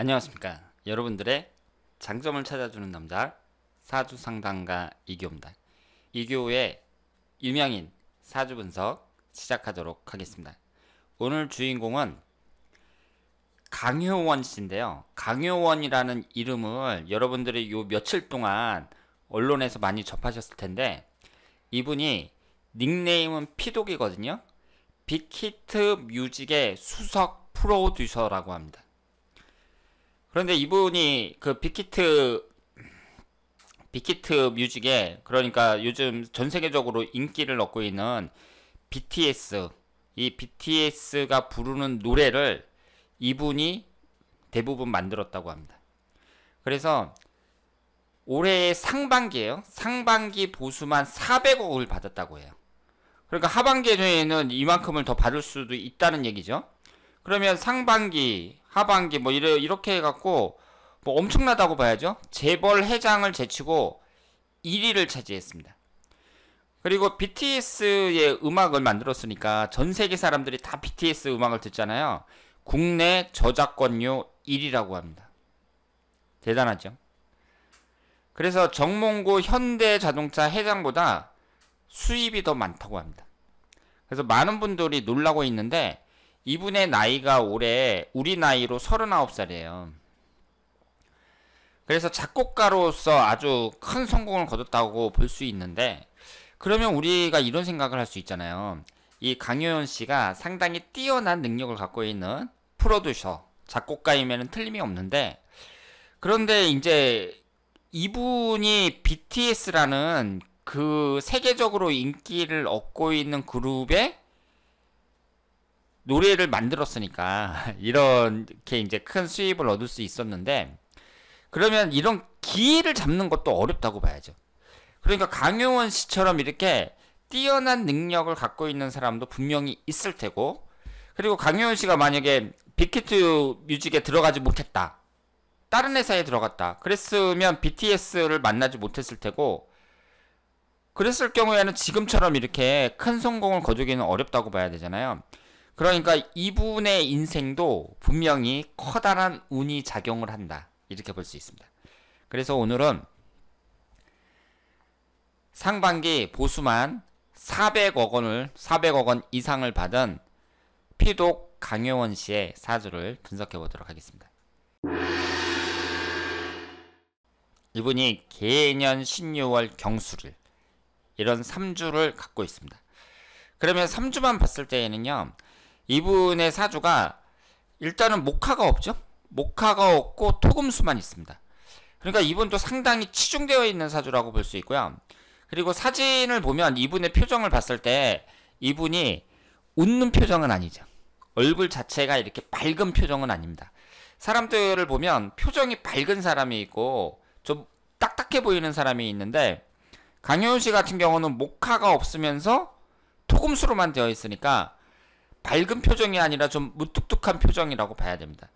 안녕하십니까 여러분들의 장점을 찾아주는 남자 사주 상담가 이교입니다 이교의 유명인 사주 분석 시작하도록 하겠습니다 오늘 주인공은 강효원 씨인데요 강효원이라는 이름을 여러분들이 요 며칠 동안 언론에서 많이 접하셨을 텐데 이분이 닉네임은 피독이거든요 빅히트 뮤직의 수석 프로듀서라고 합니다 그런데 이분이 그 빅히트 빅히트 뮤직에 그러니까 요즘 전 세계적으로 인기를 얻고 있는 BTS 이 BTS가 부르는 노래를 이분이 대부분 만들었다고 합니다. 그래서 올해 상반기에요. 상반기 보수만 400억을 받았다고 해요. 그러니까 하반기에는 이만큼을 더 받을 수도 있다는 얘기죠. 그러면 상반기 하반기 뭐 이래, 이렇게 해갖고 뭐 엄청나다고 봐야죠. 재벌 회장을 제치고 1위를 차지했습니다. 그리고 BTS의 음악을 만들었으니까 전 세계 사람들이 다 BTS 음악을 듣잖아요. 국내 저작권료 1위라고 합니다. 대단하죠? 그래서 정몽구 현대 자동차 회장보다 수입이 더 많다고 합니다. 그래서 많은 분들이 놀라고 있는데 이분의 나이가 올해 우리 나이로 39살이에요. 그래서 작곡가로서 아주 큰 성공을 거뒀다고 볼 수 있는데 그러면 우리가 이런 생각을 할 수 있잖아요. 이 강효연 씨가 상당히 뛰어난 능력을 갖고 있는 프로듀서, 작곡가임에는 틀림이 없는데 그런데 이제 이분이 BTS라는 그 세계적으로 인기를 얻고 있는 그룹의 노래를 만들었으니까 이렇게 이제 큰 수입을 얻을 수 있었는데 그러면 이런 기회를 잡는 것도 어렵다고 봐야죠. 그러니까 강용원 씨처럼 이렇게 뛰어난 능력을 갖고 있는 사람도 분명히 있을 테고 그리고 강용원 씨가 만약에 빅히트 뮤직에 들어가지 못했다. 다른 회사에 들어갔다. 그랬으면 BTS를 만나지 못했을 테고 그랬을 경우에는 지금처럼 이렇게 큰 성공을 거두기는 어렵다고 봐야 되잖아요. 그러니까 이분의 인생도 분명히 커다란 운이 작용을 한다. 이렇게 볼 수 있습니다. 그래서 오늘은 상반기 보수만 400억 원을 400억 원 이상을 받은 피독 강효원 씨의 사주를 분석해 보도록 하겠습니다. 이분이 개년 신유월 경수를 이런 3주를 갖고 있습니다. 그러면 3주만 봤을 때에는요. 이분의 사주가 일단은 목화가 없죠. 목화가 없고 토금수만 있습니다. 그러니까 이분도 상당히 치중되어 있는 사주라고 볼 수 있고요. 그리고 사진을 보면 이분의 표정을 봤을 때 이분이 웃는 표정은 아니죠. 얼굴 자체가 이렇게 밝은 표정은 아닙니다. 사람들을 보면 표정이 밝은 사람이 있고 좀 딱딱해 보이는 사람이 있는데 강효은 씨 같은 경우는 목화가 없으면서 토금수로만 되어 있으니까 밝은 표정이 아니라 좀 무뚝뚝한 표정이라고 봐야 됩니다.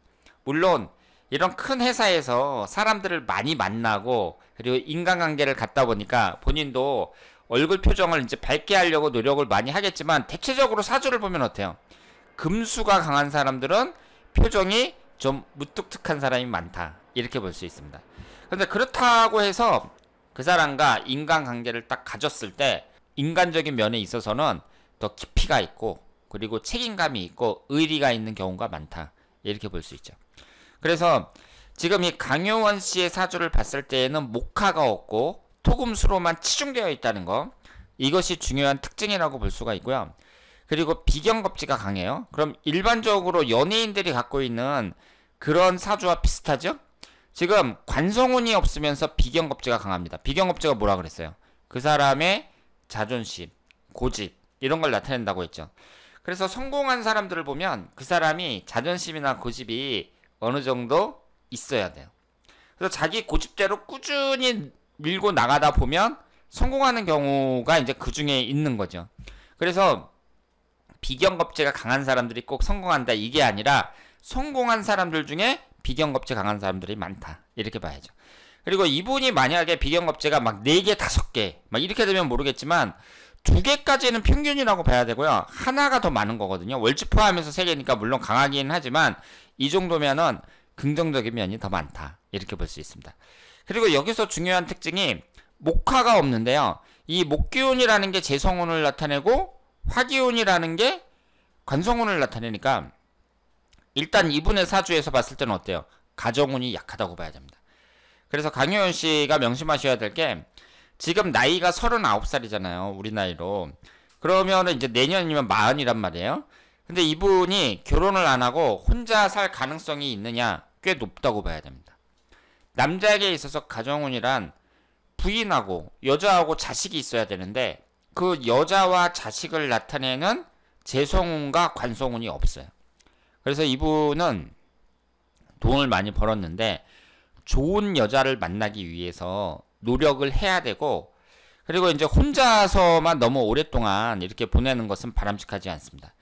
물론 이런 큰 회사에서 사람들을 많이 만나고 그리고 인간관계를 갖다 보니까 본인도 얼굴 표정을 이제 밝게 하려고 노력을 많이 하겠지만 대체적으로 사주를 보면 어때요? 금수가 강한 사람들은 표정이 좀 무뚝뚝한 사람이 많다. 이렇게 볼 수 있습니다. 근데 그렇다고 해서 그 사람과 인간관계를 딱 가졌을 때 인간적인 면에 있어서는 더 깊이가 있고 그리고 책임감이 있고 의리가 있는 경우가 많다. 이렇게 볼 수 있죠. 그래서 지금 이 강효원 씨의 사주를 봤을 때에는 목화가 없고 토금수로만 치중되어 있다는 거 이것이 중요한 특징이라고 볼 수가 있고요. 그리고 비경겁지가 강해요. 그럼 일반적으로 연예인들이 갖고 있는 그런 사주와 비슷하죠? 지금 관성운이 없으면서 비경겁지가 강합니다. 비경겁지가 뭐라 그랬어요? 그 사람의 자존심, 고집 이런 걸 나타낸다고 했죠. 그래서 성공한 사람들을 보면 그 사람이 자존심이나 고집이 어느 정도 있어야 돼요. 그래서 자기 고집대로 꾸준히 밀고 나가다 보면 성공하는 경우가 이제 그 중에 있는 거죠. 그래서 비경겁제가 강한 사람들이 꼭 성공한다 이게 아니라 성공한 사람들 중에 비경겁제 강한 사람들이 많다 이렇게 봐야죠. 그리고 이분이 만약에 비경겁제가 막 4개, 5개, 막 이렇게 되면 모르겠지만 두 개까지는 평균이라고 봐야 되고요. 하나가 더 많은 거거든요. 월지 포함해서 세 개니까 물론 강하기는 하지만 이 정도면은 긍정적인 면이 더 많다. 이렇게 볼 수 있습니다. 그리고 여기서 중요한 특징이 목화가 없는데요. 이 목기운이라는 게 재성운을 나타내고 화기운이라는 게 관성운을 나타내니까 일단 이분의 사주에서 봤을 때는 어때요? 가정운이 약하다고 봐야 됩니다. 그래서 강효연 씨가 명심하셔야 될게 지금 나이가 39살이잖아요. 우리 나이로. 그러면 이제 내년이면 마흔이란 말이에요. 근데 이분이 결혼을 안 하고 혼자 살 가능성이 있느냐? 꽤 높다고 봐야 됩니다. 남자에게 있어서 가정운이란 부인하고 여자하고 자식이 있어야 되는데 그 여자와 자식을 나타내는 재성운과 관성운이 없어요. 그래서 이분은 돈을 많이 벌었는데 좋은 여자를 만나기 위해서 노력을 해야 되고 그리고 이제 혼자서만 너무 오랫동안 이렇게 보내는 것은 바람직하지 않습니다.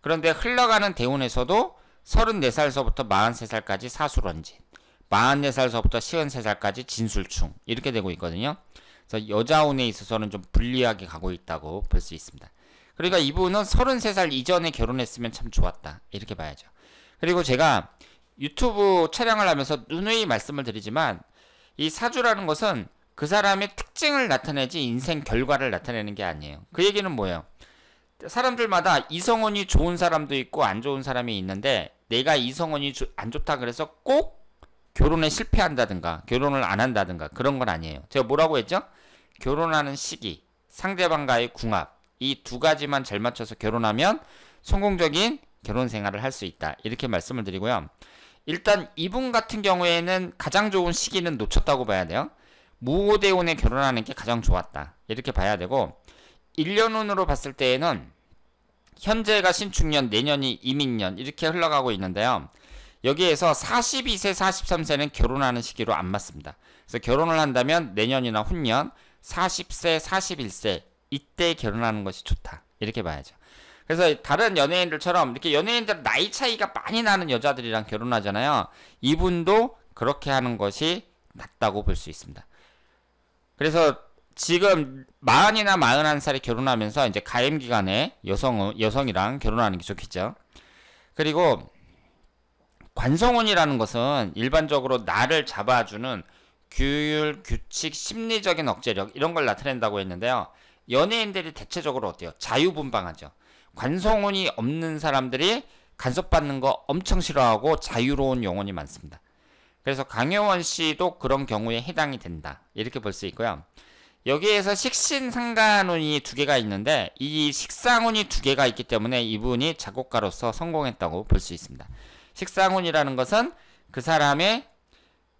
그런데 흘러가는 대운에서도 34살서부터 43살까지 사수런진, 44살서부터 53살까지 진술충 이렇게 되고 있거든요. 그래서 여자운에 있어서는 좀 불리하게 가고 있다고 볼 수 있습니다. 그러니까 이분은 33살 이전에 결혼했으면 참 좋았다 이렇게 봐야죠. 그리고 제가 유튜브 촬영을 하면서 누누이 말씀을 드리지만 이 사주라는 것은 그 사람의 특징을 나타내지 인생 결과를 나타내는 게 아니에요. 그 얘기는 뭐예요? 사람들마다 이성원이 좋은 사람도 있고 안 좋은 사람이 있는데 내가 이성원이 안 좋다 그래서 꼭 결혼에 실패한다든가 결혼을 안 한다든가 그런 건 아니에요. 제가 뭐라고 했죠? 결혼하는 시기, 상대방과의 궁합 이 두 가지만 잘 맞춰서 결혼하면 성공적인 결혼 생활을 할 수 있다. 이렇게 말씀을 드리고요. 일단 이분 같은 경우에는 가장 좋은 시기는 놓쳤다고 봐야 돼요. 무오대운에 결혼하는 게 가장 좋았다. 이렇게 봐야 되고 1년운으로 봤을 때에는 현재가 신축년, 내년이 이민년 이렇게 흘러가고 있는데요. 여기에서 42세, 43세는 결혼하는 시기로 안 맞습니다. 그래서 결혼을 한다면 내년이나 훈년 40세, 41세 이때 결혼하는 것이 좋다. 이렇게 봐야죠. 그래서 다른 연예인들처럼 이렇게 연예인들 나이 차이가 많이 나는 여자들이랑 결혼하잖아요. 이분도 그렇게 하는 것이 낫다고 볼 수 있습니다. 그래서 지금 마흔이나 마흔한 살에 결혼하면서 이제 가임 기간에 여성 여성이랑 결혼하는 게 좋겠죠. 그리고 관성운이라는 것은 일반적으로 나를 잡아주는 규율, 규칙, 심리적인 억제력 이런 걸 나타낸다고 했는데요. 연예인들이 대체적으로 어때요? 자유분방하죠. 관성운이 없는 사람들이 간섭받는 거 엄청 싫어하고 자유로운 영혼이 많습니다. 그래서 강효원 씨도 그런 경우에 해당이 된다. 이렇게 볼 수 있고요. 여기에서 식신상간운이 두 개가 있는데 이 식상운이 두 개가 있기 때문에 이분이 작곡가로서 성공했다고 볼 수 있습니다. 식상운이라는 것은 그 사람의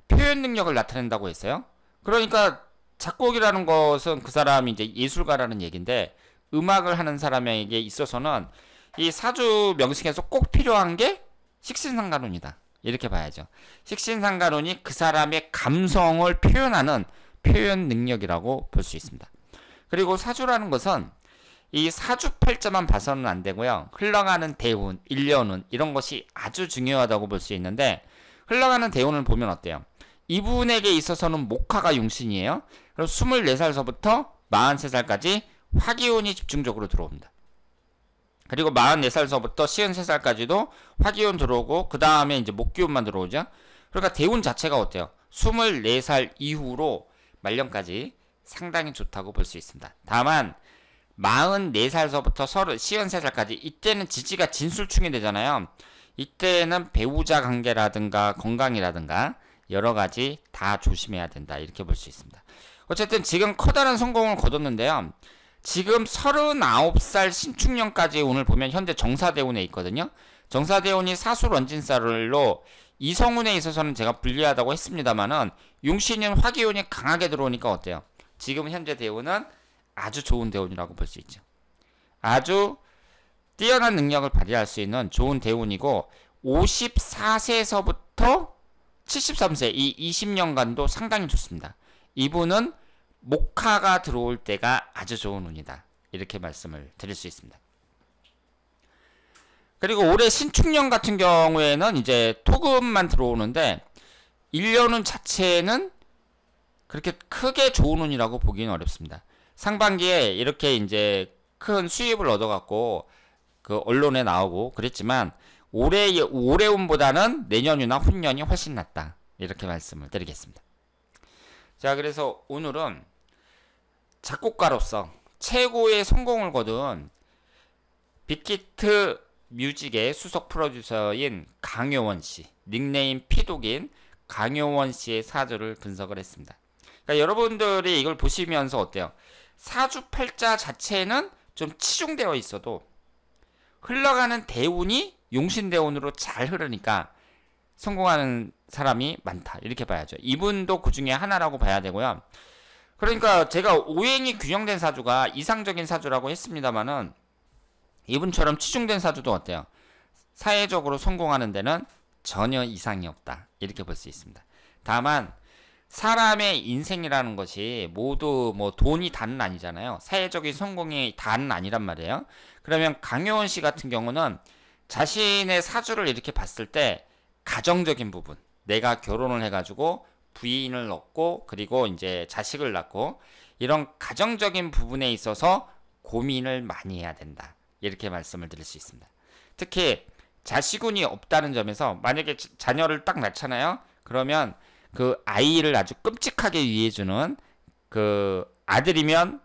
표현 능력을 나타낸다고 했어요. 그러니까 작곡이라는 것은 그 사람이 이제 예술가라는 얘기인데 음악을 하는 사람에게 있어서는 이 사주 명식에서 꼭 필요한 게 식신상간운이다. 이렇게 봐야죠. 식신상가론이 그 사람의 감성을 표현하는 표현 능력이라고 볼 수 있습니다. 그리고 사주라는 것은 이 사주팔자만 봐서는 안 되고요. 흘러가는 대운, 일년운 이런 것이 아주 중요하다고 볼 수 있는데 흘러가는 대운을 보면 어때요? 이분에게 있어서는 목화가 용신이에요. 그럼 24살서부터 43살까지 화기운이 집중적으로 들어옵니다. 그리고 44살서부터 53살까지도 화기운 들어오고 그 다음에 이제 목기운만 들어오죠. 그러니까 대운 자체가 어때요? 24살 이후로 말년까지 상당히 좋다고 볼 수 있습니다. 다만 44살서부터 53살까지 이때는 지지가 진술충이 되잖아요. 이때는 배우자 관계라든가 건강이라든가 여러 가지 다 조심해야 된다 이렇게 볼 수 있습니다. 어쨌든 지금 커다란 성공을 거뒀는데요. 지금 39살 신축년까지 오늘 보면 현재 정사대운에 있거든요. 정사대운이 사술원진살로 이성운에 있어서는 제가 불리하다고 했습니다만은 용신은 화기운이 강하게 들어오니까 어때요? 지금 현재 대운은 아주 좋은 대운이라고 볼 수 있죠. 아주 뛰어난 능력을 발휘할 수 있는 좋은 대운이고 54세에서부터 73세 이 20년간도 상당히 좋습니다. 이분은 목화가 들어올 때가 아주 좋은 운이다. 이렇게 말씀을 드릴 수 있습니다. 그리고 올해 신축년 같은 경우에는 이제 토금만 들어오는데 1년운 자체는 그렇게 크게 좋은 운이라고 보기는 어렵습니다. 상반기에 이렇게 이제 큰 수입을 얻어갖고 그 언론에 나오고 그랬지만 올해 올해 운보다는 내년이나 훈년이 훨씬 낫다 이렇게 말씀을 드리겠습니다. 자, 그래서 오늘은 작곡가로서 최고의 성공을 거둔 빅히트 뮤직의 수석 프로듀서인 강요원 씨, 닉네임 피독인 강요원 씨의 사주를 분석을 했습니다. 그러니까 여러분들이 이걸 보시면서 어때요? 사주 팔자 자체는 좀 치중되어 있어도 흘러가는 대운이 용신대운으로 잘 흐르니까 성공하는 사람이 많다. 이렇게 봐야죠. 이분도 그 중에 하나라고 봐야 되고요. 그러니까 제가 오행이 균형된 사주가 이상적인 사주라고 했습니다만은 이분처럼 치중된 사주도 어때요? 사회적으로 성공하는 데는 전혀 이상이 없다. 이렇게 볼 수 있습니다. 다만 사람의 인생이라는 것이 모두 뭐 돈이 단은 아니잖아요. 사회적인 성공이 단은 아니란 말이에요. 그러면 강효원 씨 같은 경우는 자신의 사주를 이렇게 봤을 때 가정적인 부분, 내가 결혼을 해가지고 부인을 얻고 그리고 이제 자식을 낳고 이런 가정적인 부분에 있어서 고민을 많이 해야 된다. 이렇게 말씀을 드릴 수 있습니다. 특히 자식운이 없다는 점에서 만약에 자녀를 딱 낳잖아요. 그러면 그 아이를 아주 끔찍하게 위해주는 그 아들이면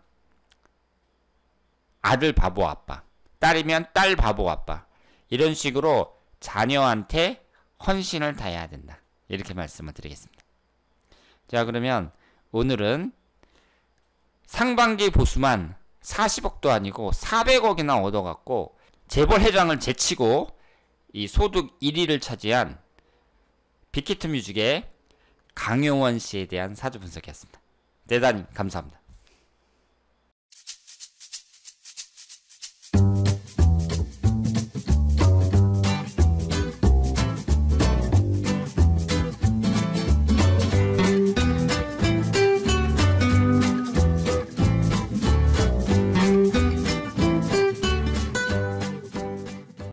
아들 바보 아빠, 딸이면 딸 바보 아빠 이런 식으로 자녀한테 헌신을 다해야 된다. 이렇게 말씀을 드리겠습니다. 자 그러면 오늘은 상반기 보수만 40억도 아니고 400억이나 얻어갔고 재벌 회장을 제치고 이 소득 1위를 차지한 빅히트 뮤직의 강용원 씨에 대한 사주 분석이었습니다. 대단히 감사합니다.